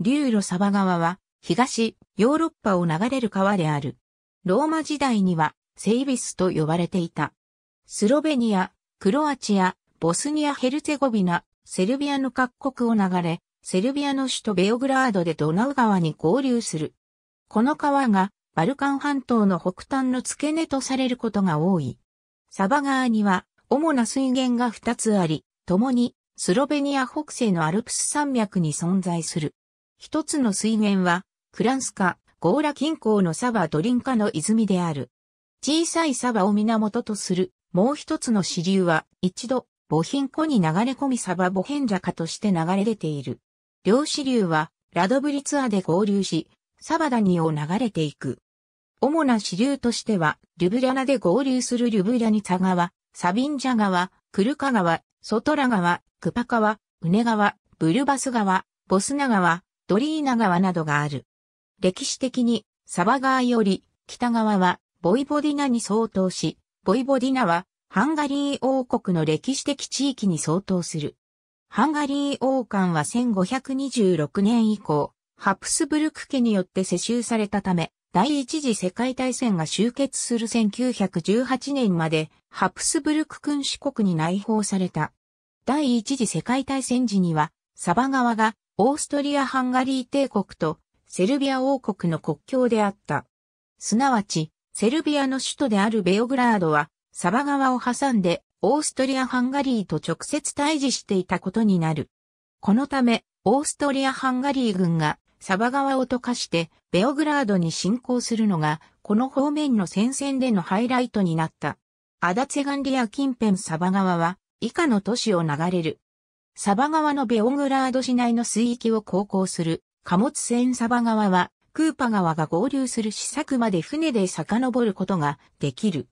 流路サバ川は、東、ヨーロッパを流れる川である。ローマ時代には、セイビスと呼ばれていた。スロベニア、クロアチア、ボスニア・ヘルツェゴビナ、セルビアの各国を流れ、セルビアの首都ベオグラードでドナウ川に合流する。この川が、バルカン半島の北端の付け根とされることが多い。サバ川には、主な水源が2つあり、共に、スロベニア北西のアルプス山脈に存在する。一つの水源は、クランスカ、ゴーラ近郊のサバドリンカの泉である。小さいサバを源とする、もう一つの支流は、一度、母ン湖に流れ込みサバ母ャカとして流れ出ている。両支流は、ラドブリツアで合流し、サバダニを流れていく。主な支流としては、ルブリャナで合流するルブリャニツァ川、サビンジャ川、クルカ川、ソトラ川、クパ川、ウネ川、ブルバス川、ボスナ川、ドリーナ川などがある。歴史的に、サバ川より北側はボイボディナに相当し、ボイボディナはハンガリー王国の歴史的地域に相当する。ハンガリー王冠は1526年以降、ハプスブルク家によって世襲されたため、第一次世界大戦が終結する1918年まで、ハプスブルク君主国に内包された。第一次世界大戦時には、サバ川がオーストリア・ハンガリー帝国とセルビア王国の国境であった。すなわち、セルビアの首都であるベオグラードは、サバ川を挟んで、オーストリア・ハンガリーと直接対峙していたことになる。このため、オーストリア・ハンガリー軍が、サバ川を溶かして、ベオグラードに侵攻するのが、この方面の戦線でのハイライトになった。アダツェガンリア近辺サバ川は、以下の都市を流れる。サバ川のベオグラード市内の水域を航行する貨物船サバ川は、クーパ川が合流する施策まで船で遡ることができる。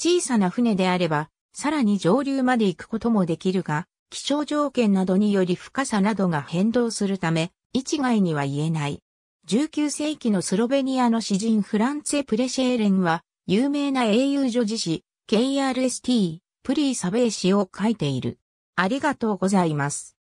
小さな船であれば、さらに上流まで行くこともできるが、気象条件などにより深さなどが変動するため、一概には言えない。19世紀のスロベニアの詩人フランツェ・プレシェーレンは、有名な英雄女子詩、KRST、プリーサベー詩を書いている。ありがとうございます。